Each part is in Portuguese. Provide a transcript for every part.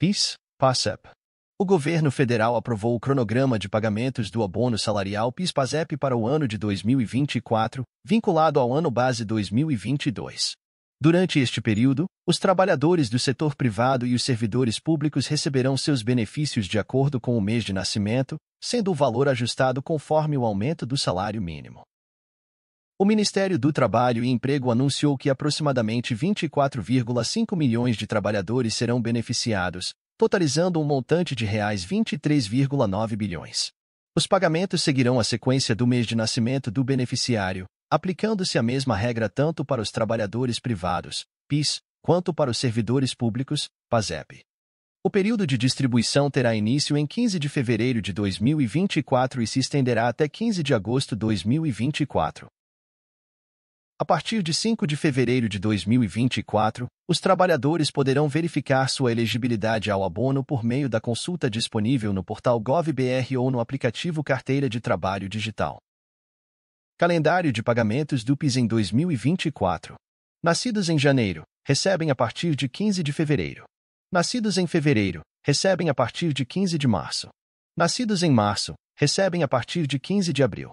PIS, PASEP. O governo federal aprovou o cronograma de pagamentos do abono salarial PIS-PASEP para o ano de 2024, vinculado ao ano base 2022. Durante este período, os trabalhadores do setor privado e os servidores públicos receberão seus benefícios de acordo com o mês de nascimento, sendo o valor ajustado conforme o aumento do salário mínimo. O Ministério do Trabalho e Emprego anunciou que aproximadamente 24,5 milhões de trabalhadores serão beneficiados, totalizando um montante de reais 23,9 bilhões. Os pagamentos seguirão a sequência do mês de nascimento do beneficiário, aplicando-se a mesma regra tanto para os trabalhadores privados, PIS, quanto para os servidores públicos, PASEP. O período de distribuição terá início em 15 de fevereiro de 2024 e se estenderá até 15 de agosto de 2024. A partir de 5 de fevereiro de 2024, os trabalhadores poderão verificar sua elegibilidade ao abono por meio da consulta disponível no portal GovBR ou no aplicativo Carteira de Trabalho Digital. Calendário de pagamentos do PIS em 2024. Nascidos em janeiro, recebem a partir de 15 de fevereiro. Nascidos em fevereiro, recebem a partir de 15 de março. Nascidos em março, recebem a partir de 15 de abril.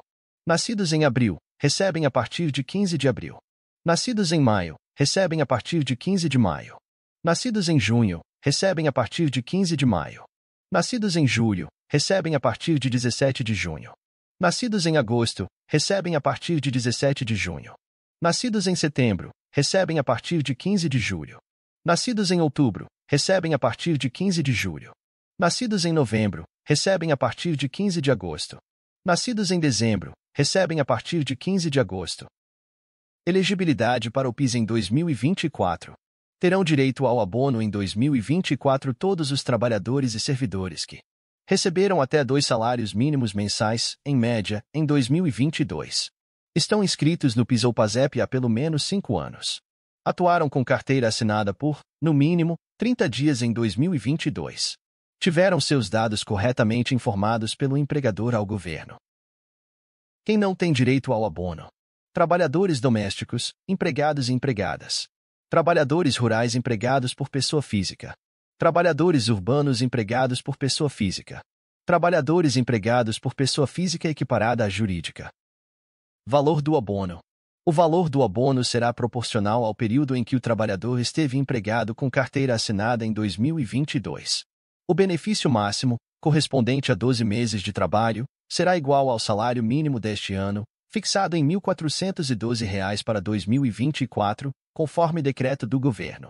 Nascidos em abril, recebem a partir de 15 de abril. Nascidos em maio, recebem a partir de 15 de maio. Nascidos em junho, recebem a partir de 15 de maio. Nascidos em julho, recebem a partir de 17 de junho. Nascidos em agosto, recebem a partir de 17 de junho. Nascidos em setembro, recebem a partir de 15 de julho. Nascidos em outubro, recebem a partir de 15 de julho. Nascidos em novembro, recebem a partir de 15 de agosto. Nascidos em dezembro, recebem a partir de 15 de agosto. Elegibilidade para o PIS em 2024. Terão direito ao abono em 2024 todos os trabalhadores e servidores que receberam até dois salários mínimos mensais, em média, em 2022. Estão inscritos no PIS ou PASEP há pelo menos cinco anos. Atuaram com carteira assinada por, no mínimo, 30 dias em 2022. Tiveram seus dados corretamente informados pelo empregador ao governo quem não tem direito ao abono? Trabalhadores domésticos, empregados e empregadas. Trabalhadores rurais empregados por pessoa física. Trabalhadores urbanos empregados por pessoa física. Trabalhadores empregados por pessoa física equiparada à jurídica. Valor do abono. O valor do abono será proporcional ao período em que o trabalhador esteve empregado com carteira assinada em 2022. O benefício máximo, correspondente a 12 meses de trabalho, será igual ao salário mínimo deste ano, fixado em R$ 1.412 reais para 2024, conforme decreto do governo.